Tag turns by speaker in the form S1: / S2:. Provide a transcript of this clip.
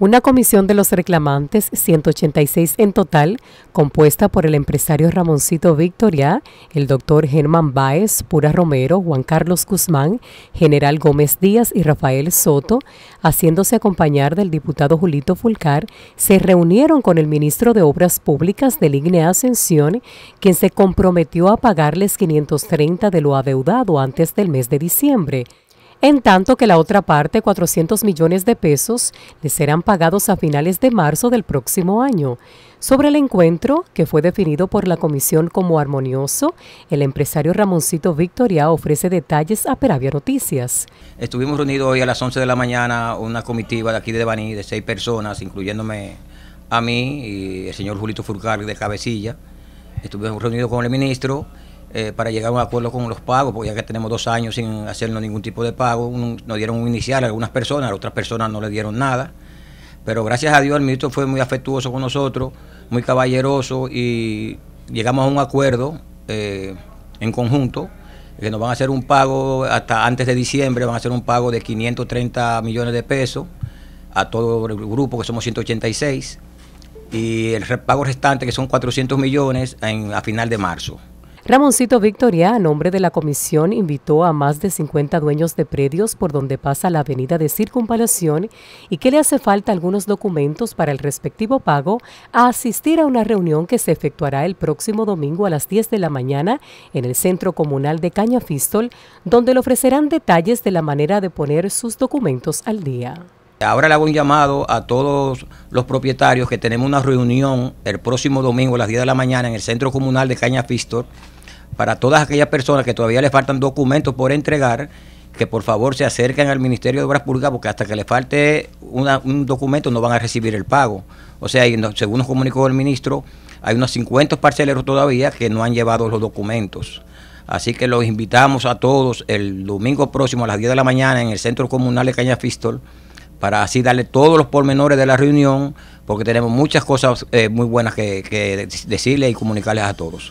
S1: Una comisión de los reclamantes, 186 en total, compuesta por el empresario Ramoncito Victoria, el doctor Germán Báez, Pura Romero, Juan Carlos Guzmán, General Gómez Díaz y Rafael Soto, haciéndose acompañar del diputado Julito Fulcar, se reunieron con el ministro de Obras Públicas del IGNEA Ascensión, quien se comprometió a pagarles 530 de lo adeudado antes del mes de diciembre en tanto que la otra parte, 400 millones de pesos, le serán pagados a finales de marzo del próximo año. Sobre el encuentro, que fue definido por la comisión como armonioso, el empresario Ramoncito Victoria ofrece detalles a Peravia Noticias.
S2: Estuvimos reunidos hoy a las 11 de la mañana una comitiva de aquí de Baní de seis personas, incluyéndome a mí y el señor Julito Furcal de Cabecilla. Estuvimos reunidos con el ministro eh, para llegar a un acuerdo con los pagos, porque ya que tenemos dos años sin hacernos ningún tipo de pago, No nos dieron un inicial a algunas personas, a otras personas no le dieron nada. Pero gracias a Dios el ministro fue muy afectuoso con nosotros, muy caballeroso y llegamos a un acuerdo eh, en conjunto que nos van a hacer un pago hasta antes de diciembre, van a hacer un pago de 530 millones de pesos a todo el grupo, que somos 186, y el pago restante, que son 400 millones, en, a final de marzo.
S1: Ramoncito Victoria, a nombre de la comisión, invitó a más de 50 dueños de predios por donde pasa la avenida de circunvalación y que le hace falta algunos documentos para el respectivo pago a asistir a una reunión que se efectuará el próximo domingo a las 10 de la mañana en el Centro Comunal de Caña Fistol, donde le ofrecerán detalles de la manera de poner sus documentos al día.
S2: Ahora le hago un llamado a todos los propietarios que tenemos una reunión el próximo domingo a las 10 de la mañana en el Centro Comunal de Caña Fístol, para todas aquellas personas que todavía le faltan documentos por entregar, que por favor se acerquen al Ministerio de Obras Públicas porque hasta que le falte un documento no van a recibir el pago. O sea, según nos comunicó el ministro, hay unos 50 parceleros todavía que no han llevado los documentos. Así que los invitamos a todos el domingo próximo a las 10 de la mañana en el Centro Comunal de Fistol, para así darle todos los pormenores de la reunión, porque tenemos muchas cosas eh, muy buenas que decirles y comunicarles a todos.